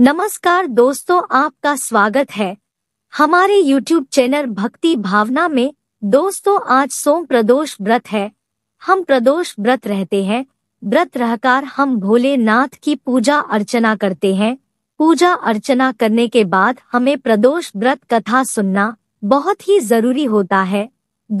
नमस्कार दोस्तों आपका स्वागत है हमारे YouTube चैनल भक्ति भावना में दोस्तों आज सोम प्रदोष व्रत है हम प्रदोष व्रत रहते हैं व्रत रहकर हम भोलेनाथ की पूजा अर्चना करते हैं पूजा अर्चना करने के बाद हमें प्रदोष व्रत कथा सुनना बहुत ही जरूरी होता है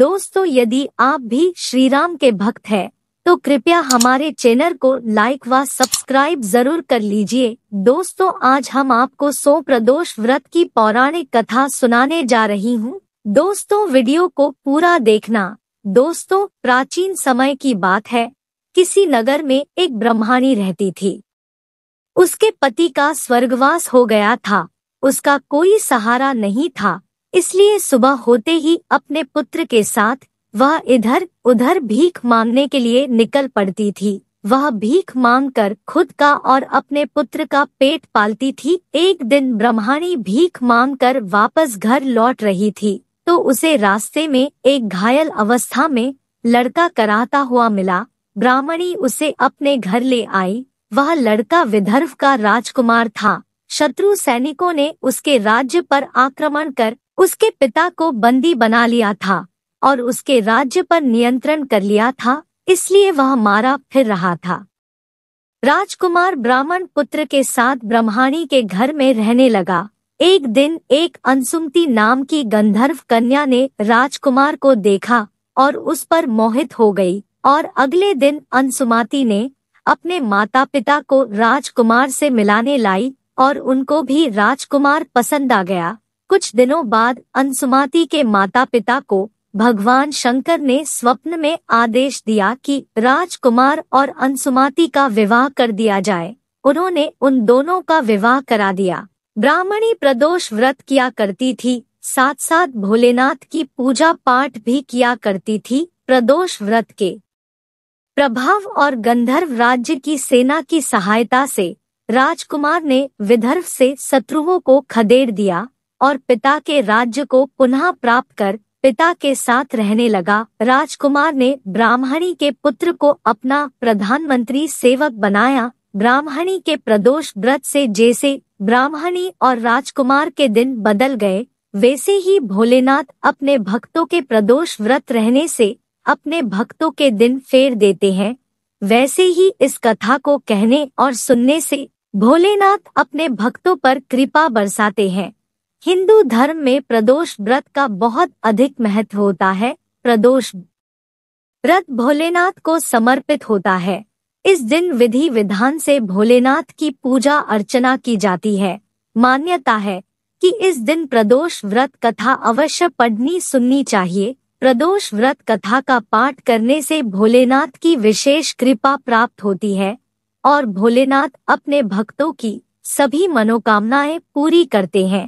दोस्तों यदि आप भी श्री राम के भक्त हैं तो कृपया हमारे चैनल को लाइक व सब्सक्राइब जरूर कर लीजिए दोस्तों आज हम आपको सो प्रदोष व्रत की पौराणिक कथा सुनाने जा रही हूँ दोस्तों वीडियो को पूरा देखना दोस्तों प्राचीन समय की बात है किसी नगर में एक ब्रह्मानी रहती थी उसके पति का स्वर्गवास हो गया था उसका कोई सहारा नहीं था इसलिए सुबह होते ही अपने पुत्र के साथ वह इधर उधर भीख मांगने के लिए निकल पड़ती थी वह भीख मांगकर खुद का और अपने पुत्र का पेट पालती थी एक दिन ब्रह्माणी भीख मांगकर वापस घर लौट रही थी तो उसे रास्ते में एक घायल अवस्था में लड़का कराता हुआ मिला ब्राह्मणी उसे अपने घर ले आई वह लड़का विदर्भ का राजकुमार था शत्रु सैनिकों ने उसके राज्य पर आक्रमण कर उसके पिता को बंदी बना लिया था और उसके राज्य पर नियंत्रण कर लिया था इसलिए वह मारा फिर रहा था राजकुमार ब्राह्मण पुत्र के साथ ब्रह्माणी के घर में रहने लगा एक दिन एक अनसुमती नाम की गंधर्व कन्या ने राजकुमार को देखा और उस पर मोहित हो गई और अगले दिन अनसुमाती ने अपने माता पिता को राजकुमार से मिलाने लाई और उनको भी राजकुमार पसंद आ गया कुछ दिनों बाद अनसुमाती के माता पिता को भगवान शंकर ने स्वप्न में आदेश दिया कि राजकुमार और अंसुमाती का विवाह कर दिया जाए उन्होंने उन दोनों का विवाह करा दिया ब्राह्मणी प्रदोष व्रत किया करती थी साथ साथ भोलेनाथ की पूजा पाठ भी किया करती थी प्रदोष व्रत के प्रभाव और गंधर्व राज्य की सेना की सहायता से राजकुमार ने विदर्भ से शत्रुओं को खदेड़ दिया और पिता के राज्य को पुनः प्राप्त कर पिता के साथ रहने लगा राजकुमार ने ब्राह्मणी के पुत्र को अपना प्रधानमंत्री सेवक बनाया ब्राह्मणी के प्रदोष व्रत से जैसे ब्राह्मणी और राजकुमार के दिन बदल गए वैसे ही भोलेनाथ अपने भक्तों के प्रदोष व्रत रहने से अपने भक्तों के दिन फेर देते हैं वैसे ही इस कथा को कहने और सुनने से भोलेनाथ अपने भक्तों पर कृपा बरसाते हैं हिंदू धर्म में प्रदोष व्रत का बहुत अधिक महत्व होता है प्रदोष व्रत भोलेनाथ को समर्पित होता है इस दिन विधि विधान से भोलेनाथ की पूजा अर्चना की जाती है मान्यता है कि इस दिन प्रदोष व्रत कथा अवश्य पढ़नी सुननी चाहिए प्रदोष व्रत कथा का पाठ करने से भोलेनाथ की विशेष कृपा प्राप्त होती है और भोलेनाथ अपने भक्तों की सभी मनोकामनाएं पूरी करते हैं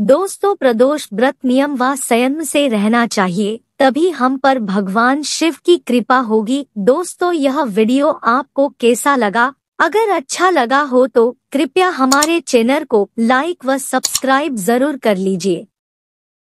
दोस्तों प्रदोष व्रत नियम व संयम से रहना चाहिए तभी हम पर भगवान शिव की कृपा होगी दोस्तों यह वीडियो आपको कैसा लगा अगर अच्छा लगा हो तो कृपया हमारे चैनल को लाइक व सब्सक्राइब जरूर कर लीजिए